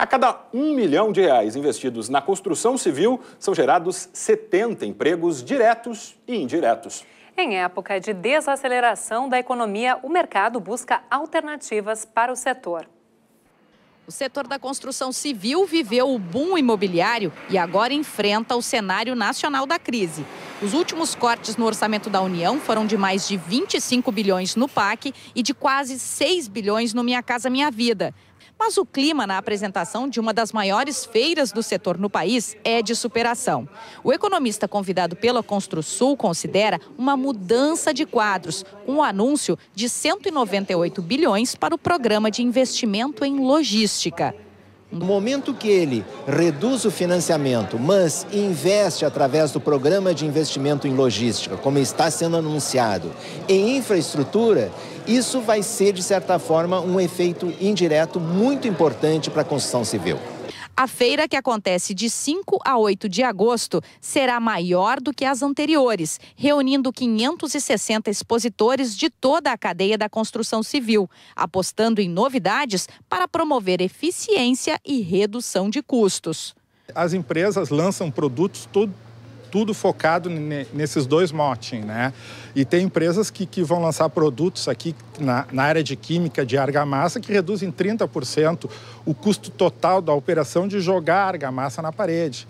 A cada um milhão de reais investidos na construção civil, são gerados 70 empregos diretos e indiretos. Em época de desaceleração da economia, o mercado busca alternativas para o setor. O setor da construção civil viveu o boom imobiliário e agora enfrenta o cenário nacional da crise. Os últimos cortes no orçamento da União foram de mais de 25 bilhões no PAC e de quase 6 bilhões no Minha Casa Minha Vida. Mas o clima na apresentação de uma das maiores feiras do setor no país é de superação. O economista convidado pela Construsul considera uma mudança de quadros, com o anúncio de 198 bilhões para o programa de investimento em logística. No momento que ele reduz o financiamento, mas investe através do programa de investimento em logística, como está sendo anunciado, em infraestrutura, isso vai ser, de certa forma, um efeito indireto muito importante para a construção civil. A feira, que acontece de 5 a 8 de agosto, será maior do que as anteriores, reunindo 560 expositores de toda a cadeia da construção civil, apostando em novidades para promover eficiência e redução de custos. As empresas lançam produtos todo, tudo focado nesses dois motins, né? E tem empresas que, que vão lançar produtos aqui na, na área de química de argamassa que reduzem 30% o custo total da operação de jogar argamassa na parede.